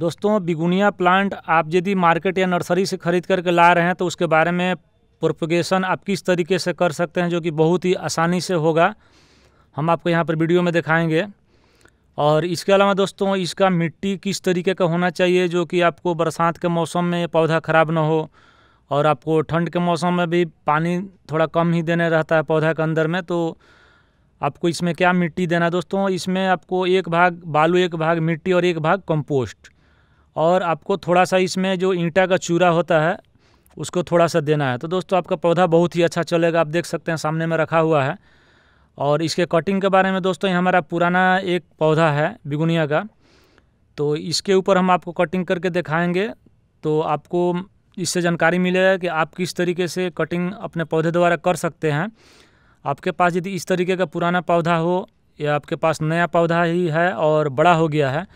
दोस्तों बिगुनिया प्लांट आप यदि मार्केट या नर्सरी से खरीद करके ला रहे हैं तो उसके बारे में प्रोपोगेशन आप किस तरीके से कर सकते हैं जो कि बहुत ही आसानी से होगा हम आपको यहाँ पर वीडियो में दिखाएंगे और इसके अलावा दोस्तों इसका मिट्टी किस तरीके का होना चाहिए जो कि आपको बरसात के मौसम में पौधा ख़राब ना हो और आपको ठंड के मौसम में भी पानी थोड़ा कम ही देने रहता है पौधा के अंदर में तो आपको इसमें क्या मिट्टी देना दोस्तों इसमें आपको एक भाग बालू एक भाग मिट्टी और एक भाग कंपोस्ट और आपको थोड़ा सा इसमें जो ईंटा का चूरा होता है उसको थोड़ा सा देना है तो दोस्तों आपका पौधा बहुत ही अच्छा चलेगा आप देख सकते हैं सामने में रखा हुआ है और इसके कटिंग के बारे में दोस्तों ये हमारा पुराना एक पौधा है बिगुनिया का तो इसके ऊपर हम आपको कटिंग करके दिखाएंगे तो आपको इससे जानकारी मिलेगा कि आप किस तरीके से कटिंग अपने पौधे द्वारा कर सकते हैं आपके पास यदि इस तरीके का पुराना पौधा हो या आपके पास नया पौधा ही है और बड़ा हो गया है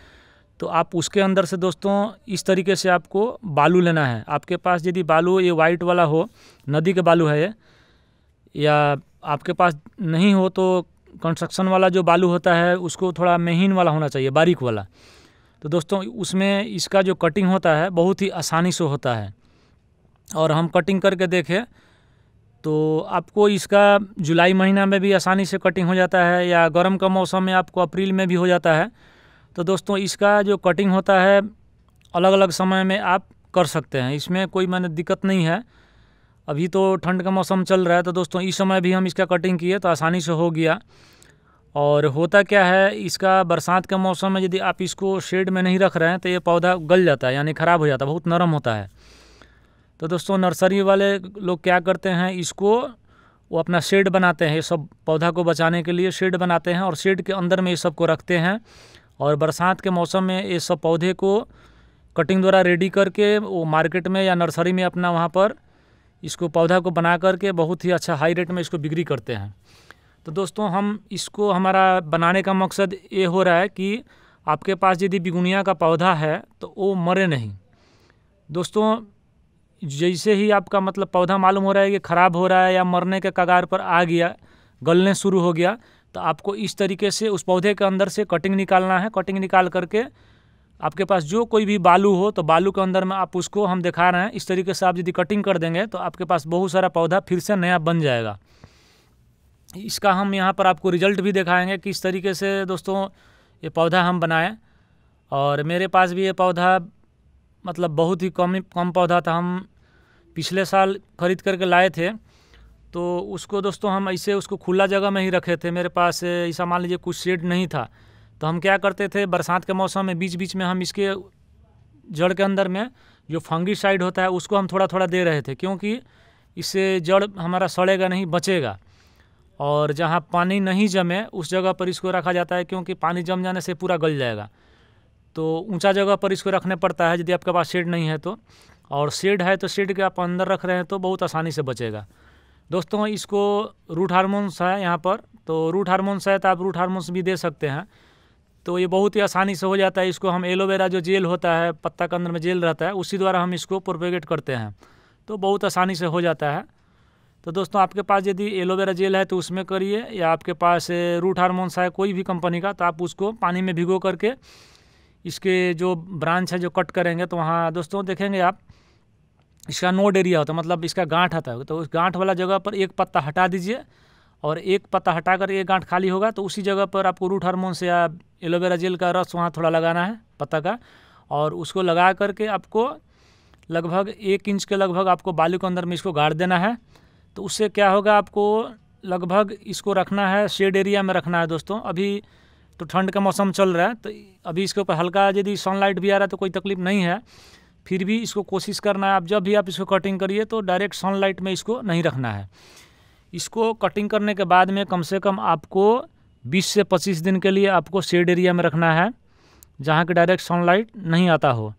तो आप उसके अंदर से दोस्तों इस तरीके से आपको बालू लेना है आपके पास यदि बालू ये वाइट वाला हो नदी के बालू है ये या आपके पास नहीं हो तो कंस्ट्रक्शन वाला जो बालू होता है उसको थोड़ा महीन वाला होना चाहिए बारीक वाला तो दोस्तों उसमें इसका जो कटिंग होता है बहुत ही आसानी से होता है और हम कटिंग करके देखें तो आपको इसका जुलाई महीना में भी आसानी से कटिंग हो जाता है या गर्म का मौसम में आपको अप्रैल में भी हो जाता है तो दोस्तों इसका जो कटिंग होता है अलग अलग समय में आप कर सकते हैं इसमें कोई मैंने दिक्कत नहीं है अभी तो ठंड का मौसम चल रहा है तो दोस्तों इस समय भी हम इसका कटिंग किए तो आसानी से हो गया और होता क्या है इसका बरसात के मौसम में यदि आप इसको शेड में नहीं रख रहे हैं तो ये पौधा गल जाता है यानी ख़राब हो जाता है बहुत नरम होता है तो दोस्तों नर्सरी वाले लोग क्या करते हैं इसको वो अपना शेड बनाते हैं ये सब पौधा को बचाने के लिए शेड बनाते हैं और शेड के अंदर में ये सबको रखते हैं और बरसात के मौसम में ये सब पौधे को कटिंग द्वारा रेडी करके वो मार्केट में या नर्सरी में अपना वहाँ पर इसको पौधा को बना करके बहुत ही अच्छा हाई रेट में इसको बिक्री करते हैं तो दोस्तों हम इसको हमारा बनाने का मकसद ये हो रहा है कि आपके पास यदि बिगुनिया का पौधा है तो वो मरे नहीं दोस्तों जैसे ही आपका मतलब पौधा मालूम हो रहा है कि ख़राब हो रहा है या मरने के कगार पर आ गया गलने शुरू हो गया तो आपको इस तरीके से उस पौधे के अंदर से कटिंग निकालना है कटिंग निकाल करके आपके पास जो कोई भी बालू हो तो बालू के अंदर में आप उसको हम दिखा रहे हैं इस तरीके से आप यदि कटिंग कर देंगे तो आपके पास बहुत सारा पौधा फिर से नया बन जाएगा इसका हम यहाँ पर आपको रिजल्ट भी दिखाएंगे इस तरीके से दोस्तों ये पौधा हम बनाएँ और मेरे पास भी ये पौधा मतलब बहुत ही कम कम पौधा था हम पिछले साल खरीद करके लाए थे तो उसको दोस्तों हम ऐसे उसको खुला जगह में ही रखे थे मेरे पास ऐसा मान लीजिए कुछ शेड नहीं था तो हम क्या करते थे बरसात के मौसम में बीच बीच में हम इसके जड़ के अंदर में जो फंगी साइड होता है उसको हम थोड़ा थोड़ा दे रहे थे क्योंकि इससे जड़ हमारा सड़ेगा नहीं बचेगा और जहाँ पानी नहीं जमे उस जगह पर इसको रखा जाता है क्योंकि पानी जम जाने से पूरा गल जाएगा तो ऊंचा जगह पर इसको रखने पड़ता है यदि आपके पास शेड नहीं है तो और शेड है तो शेड के आप अंदर रख रहे हैं तो बहुत आसानी से बचेगा दोस्तों इसको रूट हारमोन्स है यहाँ पर तो रूट हारमोन्स है तो आप रूट हारमोन्स भी दे सकते हैं तो ये बहुत ही आसानी से हो जाता है इसको हम एलोवेरा जो जेल होता है पत्ता के अंदर में जेल रहता है उसी द्वारा हम इसको प्रोपेगेट करते हैं तो बहुत आसानी से हो जाता है तो दोस्तों आपके पास यदि एलोवेरा जेल है तो उसमें करिए या आपके पास रूट हारमोन्स है कोई भी कंपनी का तो आप उसको पानी में भिगो करके इसके जो ब्रांच है जो कट करेंगे तो वहाँ दोस्तों देखेंगे आप इसका नोड एरिया होता है मतलब इसका गांठ आता है तो उस गांठ वाला जगह पर एक पत्ता हटा दीजिए और एक पत्ता हटाकर एक गांठ खाली होगा तो उसी जगह पर आपको रूट हार्मोन से या एलोवेरा जेल का रस वहाँ थोड़ा लगाना है पत्ता का और उसको लगा करके आपको लगभग एक इंच के लगभग आपको बालू के अंदर में इसको गाड़ देना है तो उससे क्या होगा आपको लगभग इसको रखना है शेड एरिया में रखना है दोस्तों अभी तो ठंड का मौसम चल रहा है तो अभी इसके ऊपर हल्का यदि सनलाइट भी आ रहा है तो कोई तकलीफ नहीं है फिर भी इसको कोशिश करना है आप जब भी आप इसको कटिंग करिए तो डायरेक्ट सनलाइट में इसको नहीं रखना है इसको कटिंग करने के बाद में कम से कम आपको 20 से 25 दिन के लिए आपको शेड एरिया में रखना है जहाँ के डायरेक्ट सनलाइट नहीं आता हो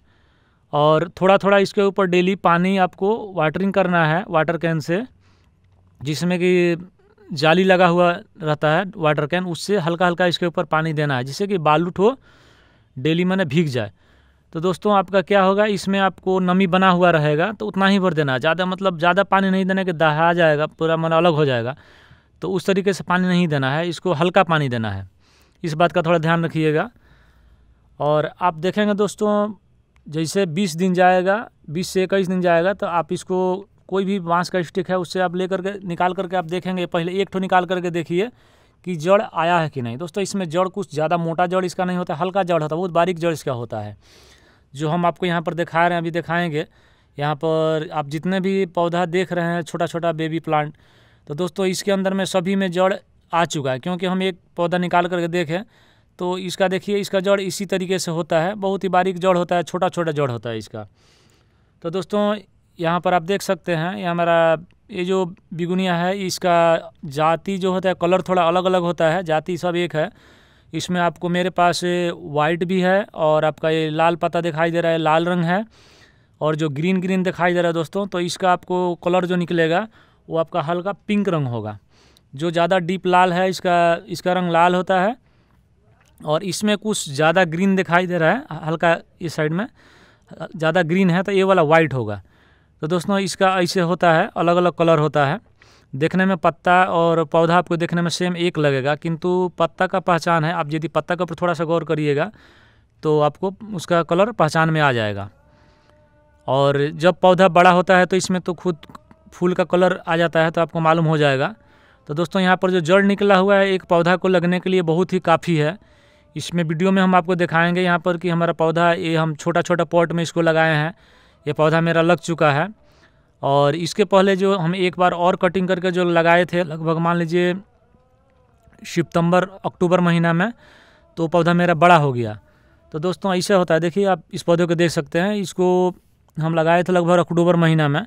और थोड़ा थोड़ा इसके ऊपर डेली पानी आपको वाटरिंग करना है वाटर कैन से जिसमें कि जाली लगा हुआ रहता है वाटर कैन उससे हल्का हल्का इसके ऊपर पानी देना है जिससे कि बालू ठो डेली मैंने भीग जाए तो दोस्तों आपका क्या होगा इसमें आपको नमी बना हुआ रहेगा तो उतना ही भर देना ज़्यादा मतलब ज़्यादा पानी नहीं देना कि दहा जाएगा पूरा मन मतलब अलग हो जाएगा तो उस तरीके से पानी नहीं देना है इसको हल्का पानी देना है इस बात का थोड़ा ध्यान रखिएगा और आप देखेंगे दोस्तों जैसे 20 दिन जाएगा 20 से इक्कीस दिन जाएगा तो आप इसको कोई भी बांस का स्टिक है उससे आप लेकर के निकाल करके आप देखेंगे पहले एक ठो निकाल करके देखिए कि जड़ आया है कि नहीं दोस्तों इसमें जड़ कुछ ज़्यादा मोटा जड़ इसका नहीं होता हल्का जड़ होता बहुत बारीक जड़ इसका होता है जो हम आपको यहाँ पर दिखा रहे हैं अभी दिखाएंगे यहाँ पर आप जितने भी पौधा देख रहे हैं छोटा छोटा बेबी प्लांट तो दोस्तों इसके अंदर में सभी में जड़ आ चुका है क्योंकि हम एक पौधा निकाल करके देखें तो इसका देखिए इसका जड़ इसी तरीके से होता है बहुत ही बारीक जड़ होता है छोटा छोटा जड़ होता है इसका तो दोस्तों यहाँ पर आप देख सकते हैं ये हमारा ये जो बिगुनिया है इसका जाति जो होता है कलर थोड़ा अलग अलग होता है जाति सब एक है इसमें आपको मेरे पास वाइट भी है और आपका ये लाल पत्ता दिखाई दे रहा है लाल रंग है और जो ग्रीन ग्रीन दिखाई दे रहा है दोस्तों तो इसका आपको कलर जो निकलेगा वो आपका हल्का पिंक रंग होगा जो ज़्यादा डीप लाल है इसका इसका रंग लाल होता है और इसमें कुछ ज़्यादा ग्रीन दिखाई दे रहा है हल्का इस साइड में ज़्यादा ग्रीन है तो ये वाला वाइट होगा तो दोस्तों इसका ऐसे होता है अलग अलग कलर होता है देखने में पत्ता और पौधा आपको देखने में सेम एक लगेगा किंतु पत्ता का पहचान है आप यदि पत्ता के ऊपर थोड़ा सा गौर करिएगा तो आपको उसका कलर पहचान में आ जाएगा और जब पौधा बड़ा होता है तो इसमें तो खुद फूल का कलर आ जाता है तो आपको मालूम हो जाएगा तो दोस्तों यहाँ पर जो जड़ निकला हुआ है एक पौधा को लगने के लिए बहुत ही काफ़ी है इसमें वीडियो में हम आपको दिखाएंगे यहाँ पर कि हमारा पौधा ये हम छोटा छोटा पॉट में इसको लगाए हैं ये पौधा मेरा लग चुका है और इसके पहले जो हम एक बार और कटिंग करके जो लगाए थे लगभग मान लीजिए सितंबर अक्टूबर महीना में तो पौधा मेरा बड़ा हो गया तो दोस्तों ऐसे होता है देखिए आप इस पौधे को देख सकते हैं इसको हम लगाए थे लगभग अक्टूबर महीना में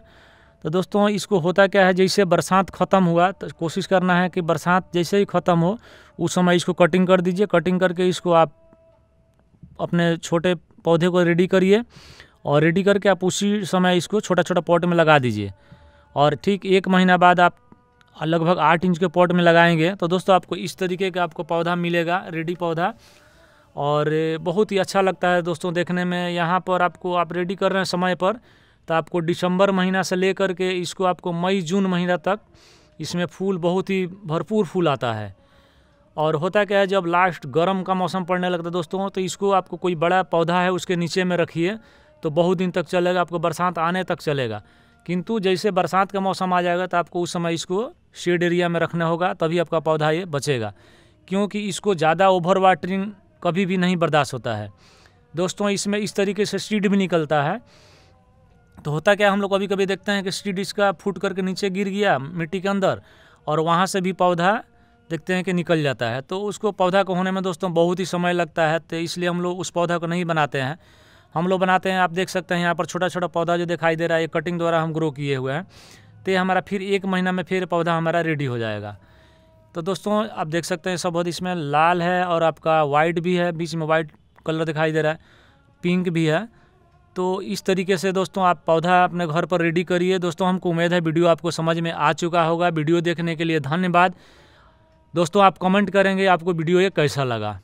तो दोस्तों इसको होता क्या है जैसे बरसात ख़त्म हुआ तो कोशिश करना है कि बरसात जैसे ही ख़त्म हो उस समय इसको कटिंग कर दीजिए कटिंग करके इसको आप अपने छोटे पौधे को रेडी करिए और रेडी करके आप उसी समय इसको छोटा छोटा पॉट में लगा दीजिए और ठीक एक महीना बाद आप लगभग आठ इंच के पॉट में लगाएंगे तो दोस्तों आपको इस तरीके का आपको पौधा मिलेगा रेडी पौधा और बहुत ही अच्छा लगता है दोस्तों देखने में यहाँ पर आपको आप रेडी कर रहे हैं समय पर तो आपको दिसंबर महीना से लेकर के इसको आपको मई जून महीना तक इसमें फूल बहुत ही भरपूर फूल आता है और होता क्या है जब लास्ट गर्म का मौसम पड़ने लगता है दोस्तों तो इसको आपको कोई बड़ा पौधा है उसके नीचे में रखिए तो बहुत दिन तक चलेगा आपको बरसात आने तक चलेगा किंतु जैसे बरसात का मौसम आ जाएगा तो आपको उस समय इसको शेड एरिया में रखना होगा तभी आपका पौधा ये बचेगा क्योंकि इसको ज़्यादा ओवर वाटरिंग कभी भी नहीं बर्दाश्त होता है दोस्तों इसमें इस तरीके से सीड भी निकलता है तो होता क्या हम लोग कभी कभी देखते हैं कि सीड इसका फूट करके नीचे गिर गया मिट्टी के अंदर और वहाँ से भी पौधा देखते हैं कि निकल जाता है तो उसको पौधा को होने में दोस्तों बहुत ही समय लगता है तो इसलिए हम लोग उस पौधा को नहीं बनाते हैं हम लोग बनाते हैं आप देख सकते हैं यहाँ पर छोटा छोटा पौधा जो दिखाई दे रहा है ये कटिंग द्वारा हम ग्रो किए हुए हैं तो हमारा फिर एक महीना में फिर पौधा हमारा रेडी हो जाएगा तो दोस्तों आप देख सकते हैं सब इसमें लाल है और आपका वाइट भी है बीच में वाइट कलर दिखाई दे रहा है पिंक भी है तो इस तरीके से दोस्तों आप पौधा अपने घर पर रेडी करिए दोस्तों हमको उम्मीद है वीडियो आपको समझ में आ चुका होगा वीडियो देखने के लिए धन्यवाद दोस्तों आप कमेंट करेंगे आपको वीडियो ये कैसा लगा